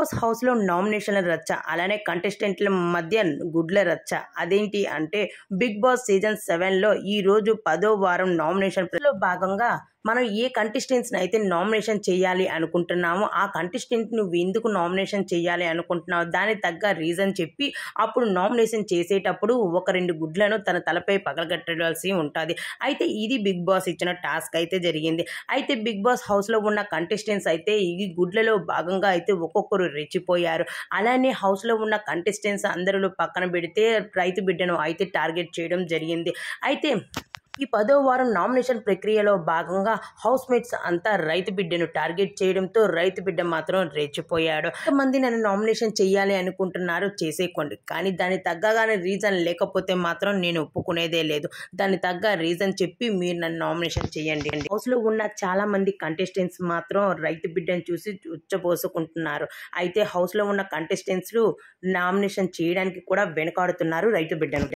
big హౌస్లో నామినేషన్ల రచ్చ అలానే కంటెస్టెంట్ల మధ్య గుడ్ల రచ్చ అదేంటి అంటే బిగ్ బాస్ సీజన్ సెవెన్లో ఈరోజు పదో వారం నామినేషన్ భాగంగా మనం ఏ కంటెస్టెంట్స్ని అయితే నామినేషన్ చేయాలి అనుకుంటున్నామో ఆ కంటెస్టెంట్ నువ్వు ఎందుకు నామినేషన్ చేయాలి అనుకుంటున్నావు దానికి తగ్గ రీజన్ చెప్పి అప్పుడు నామినేషన్ చేసేటప్పుడు ఒక రెండు గుడ్లను తన తలపై పగలగట్టవలసి ఉంటుంది అయితే ఇది బిగ్ బాస్ ఇచ్చిన టాస్క్ అయితే జరిగింది అయితే బిగ్ బాస్ హౌస్లో ఉన్న కంటెస్టెంట్స్ అయితే ఈ గుడ్లలో భాగంగా అయితే ఒక్కొక్కరు రెచ్చిపోయారు అలానే హౌస్లో ఉన్న కంటెస్టెంట్స్ అందరిలో పక్కన పెడితే రైతు బిడ్డను అయితే టార్గెట్ చేయడం జరిగింది అయితే ఈ పదో వారం నామినేషన్ ప్రక్రియలో భాగంగా హౌస్ మేట్స్ అంతా రైతు బిడ్డను టార్గెట్ చేయడంతో రైతు బిడ్డ మాత్రం రెచ్చిపోయాడు మంది నన్ను నామినేషన్ చేయాలి అనుకుంటున్నారు చేసేకోండి కానీ దాని తగ్గగానే రీజన్ లేకపోతే మాత్రం నేను ఒప్పుకునేదే లేదు దాని తగ్గ రీజన్ చెప్పి మీరు నన్ను నామినేషన్ చేయండి అండి హౌస్లో ఉన్న చాలా మంది కంటెస్టెంట్స్ మాత్రం రైతు బిడ్డను చూసి ఉచ్చబోసుకుంటున్నారు అయితే హౌస్లో ఉన్న కంటెస్టెంట్స్లు నామినేషన్ చేయడానికి కూడా వెనకాడుతున్నారు రైతు బిడ్డను